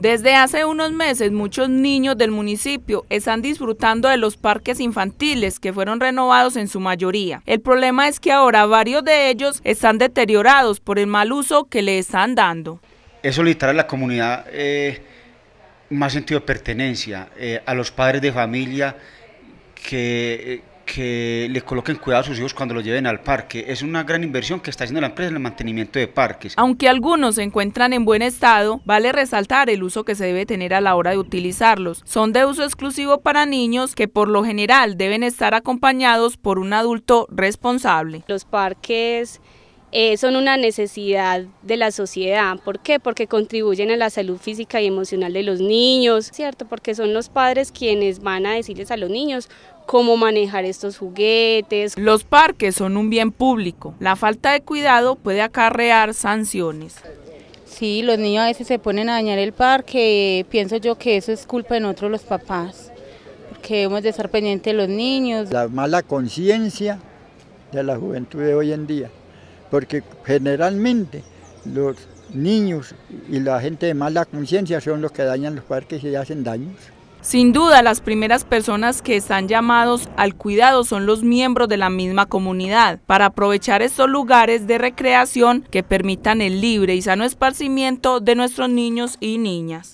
Desde hace unos meses muchos niños del municipio están disfrutando de los parques infantiles que fueron renovados en su mayoría. El problema es que ahora varios de ellos están deteriorados por el mal uso que le están dando. Es solicitar a la comunidad eh, más sentido de pertenencia, eh, a los padres de familia que, eh, que le coloquen cuidado a sus hijos cuando lo lleven al parque. Es una gran inversión que está haciendo la empresa en el mantenimiento de parques. Aunque algunos se encuentran en buen estado, vale resaltar el uso que se debe tener a la hora de utilizarlos. Son de uso exclusivo para niños que por lo general deben estar acompañados por un adulto responsable. Los parques eh, son una necesidad de la sociedad. ¿Por qué? Porque contribuyen a la salud física y emocional de los niños, ¿cierto? Porque son los padres quienes van a decirles a los niños cómo manejar estos juguetes. Los parques son un bien público. La falta de cuidado puede acarrear sanciones. Sí, los niños a veces se ponen a dañar el parque. Pienso yo que eso es culpa de nosotros los papás, porque debemos de estar pendientes de los niños. La mala conciencia de la juventud de hoy en día porque generalmente los niños y la gente de mala conciencia son los que dañan los parques y hacen daños. Sin duda, las primeras personas que están llamados al cuidado son los miembros de la misma comunidad, para aprovechar estos lugares de recreación que permitan el libre y sano esparcimiento de nuestros niños y niñas.